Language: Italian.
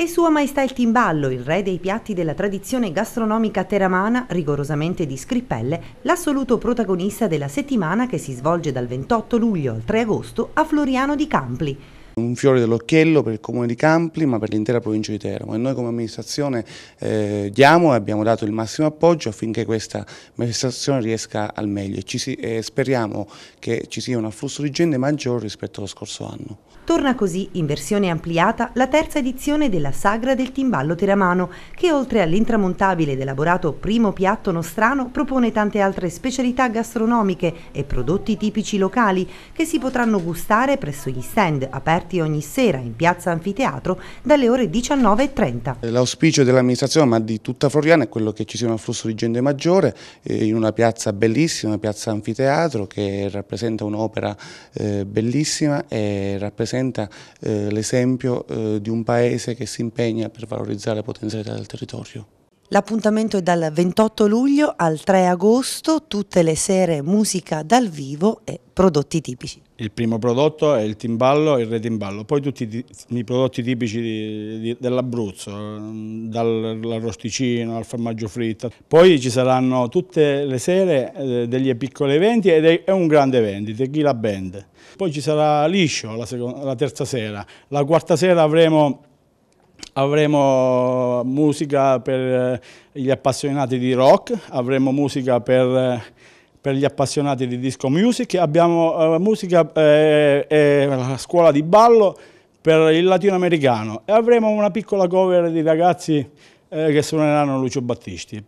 E Sua Maestà il Timballo, il re dei piatti della tradizione gastronomica teramana, rigorosamente di Scrippelle, l'assoluto protagonista della settimana che si svolge dal 28 luglio al 3 agosto a Floriano di Campli. Un fiore dell'occhiello per il comune di Campli ma per l'intera provincia di Teramo e noi come amministrazione eh, diamo e abbiamo dato il massimo appoggio affinché questa manifestazione riesca al meglio e, si, eh, speriamo che ci sia un afflusso di gente maggiore rispetto allo scorso anno. Torna così in versione ampliata la terza edizione della Sagra del Timballo Teramano che oltre all'intramontabile ed elaborato primo piatto nostrano propone tante altre specialità gastronomiche e prodotti tipici locali che si potranno gustare presso gli stand aperti concerti ogni sera in piazza Anfiteatro dalle ore 19.30. L'auspicio dell'amministrazione, ma di tutta Floriana, è quello che ci sia un afflusso di gente maggiore eh, in una piazza bellissima, una piazza Anfiteatro che rappresenta un'opera eh, bellissima e rappresenta eh, l'esempio di un paese che si impegna per valorizzare le potenzialità del territorio. L'appuntamento è dal 28 luglio al 3 agosto, tutte le sere musica dal vivo e prodotti tipici. Il primo prodotto è il timballo e il retimballo, poi tutti i prodotti tipici dell'Abruzzo, mm, dall'arrosticino al formaggio fritto. Poi ci saranno tutte le sere eh, degli piccoli eventi ed è un grande evento, Tequila Band. Poi ci sarà Liscio la, seconda, la terza sera, la quarta sera avremo avremo musica per eh, gli appassionati di rock, avremo musica per, eh, per gli appassionati di disco music, abbiamo eh, musica e eh, scuola di ballo per il latinoamericano e avremo una piccola cover di ragazzi eh, che suoneranno Lucio Battisti.